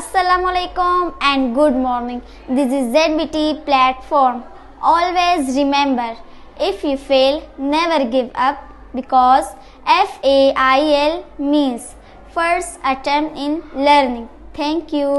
Assalamualaikum and good morning. This is ZBT platform. Always remember, if you fail, never give up because FAIL means first attempt in learning. Thank you.